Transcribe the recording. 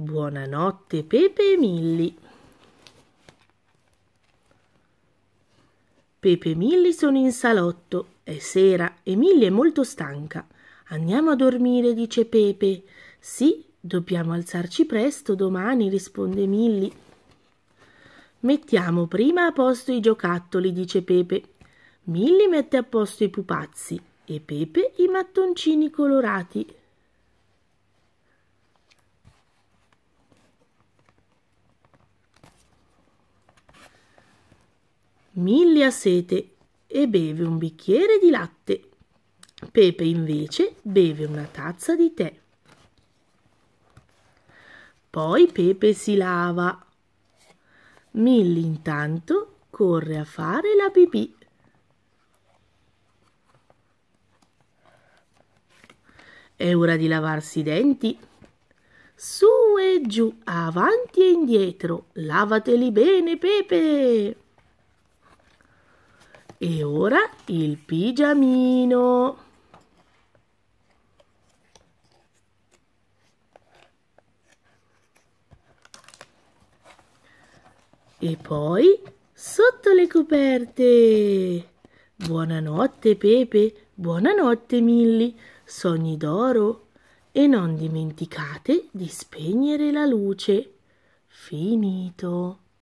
Buonanotte Pepe e Milli. Pepe e Milli sono in salotto. È sera e Milli è molto stanca. Andiamo a dormire, dice Pepe. Sì, dobbiamo alzarci presto domani, risponde Milli. Mettiamo prima a posto i giocattoli, dice Pepe. Milli mette a posto i pupazzi e Pepe i mattoncini colorati. Milly ha sete e beve un bicchiere di latte. Pepe invece beve una tazza di tè. Poi Pepe si lava. Millie intanto corre a fare la pipì. È ora di lavarsi i denti. Su e giù, avanti e indietro. Lavateli bene, Pepe! E ora il pigiamino. E poi sotto le coperte. Buonanotte Pepe, buonanotte Milli, sogni d'oro e non dimenticate di spegnere la luce. Finito.